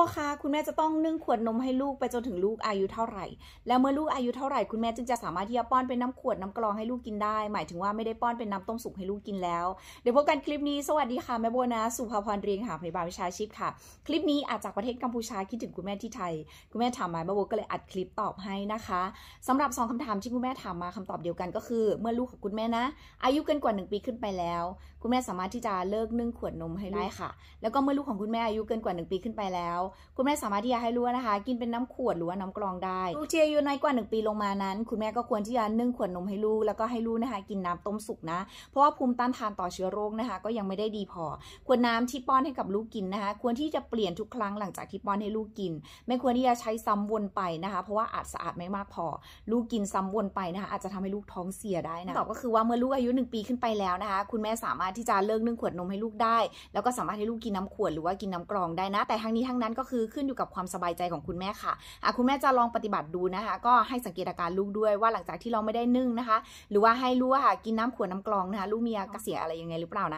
อคะคุณแม่จะต้องนึ่งขวดนมให้ลูกไปจนถึงลูกอายุเท่าไหร่ แล้วเมื่อลูกอายุเท่าไหร่ คุณแม่จึงจะสามารถที่จะป้อนเป็นน้ำขวดน้ำกรองให้ลูกกินได้ หมายถึงว่าไม่ได้ป้อนเป็นน้ำต้มสุกให้ลูกกินแล้ว เดี๋ยวพบกันคลิปนี้ สวัสดีค่ะ แม่โบนะสุภาพรเรียงหาพยาบาลวิชาชีพค่ะ คลิปนี้อาจจากประเทศกัมพูชา คิดถึงคุณแม่ที่ไทย คุณแม่ถามมา แม่โบก็เลยอัดคลิปตอบให้นะคะ สำหรับ2คำถามที่คุณแม่ถามมาคำตอบเดียวกันก็คือ เมื่อลูกของคุณแม่นะ อายุเกินกว่า 1 ปีขึ้นไปแล้ว คุณแม่สามารถที่จะเลิกนึ่งขวดนมให้ได้ค่ะ แล้วก็เมื่อลูกของคุณแม่อายุเกินกว่า 1 ปีขึ้นไปแล้วคุณแม่สามารถที่จะให้รู้นะคะ กินเป็นน้ำขวดหรือว่าน้ำกรองได้ ลูกที่อายุน้อยกว่า 1 ปีลงมานั้น คุณแม่ก็ควรที่จะนึ่งขวดนมให้ลูก แล้วก็ให้ลูกนะคะ กินน้ำต้มสุกนะ เพราะว่าภูมิต้านทานต่อเชื้อโรคนะคะก็ยังไม่ได้ดีพอควรน้ำที่ป้อนให้กับลูกกินนะคะ ควรที่จะเปลี่ยนทุกครั้งหลังจากที่ป้อนให้ลูกกิน ไม่ควรที่จะใช้ซ้ำวนไปนะคะ เพราะว่าอาจสะอาดไม่มากพอลูกกินซ้ำวนไปนะคะอาจจะทำให้ลูกท้องเสียได้นะตอบก็คือว่าเมื่อลูกอายุ1ปีขึ้นไปแล้วนะคะคุณแม่สามารถที่จะเลิกนึ่งขวดนมให้ลูกได้ แล้วก็สามารถให้ลูกกินน้ำขวดหรือว่ากินน้ำกรองได้นะ แต่ทั้งนี้ทั้งนั้นก็คือขึ้นอยู่กับความสบายใจของคุณแม่ค่ะะคุณแม่จะลองปฏิบัติดูนะคะ ก็ให้สังเกตอาการลูกด้วยว่าหลังจากที่เราไม่ได้นึ่งนะคะ หรือว่าให้ลูกค่ะกินน้ำขวดน้ำกรองนะคะ ลูกมีอาการเสียอะไรยังไงหรือเปล่านะ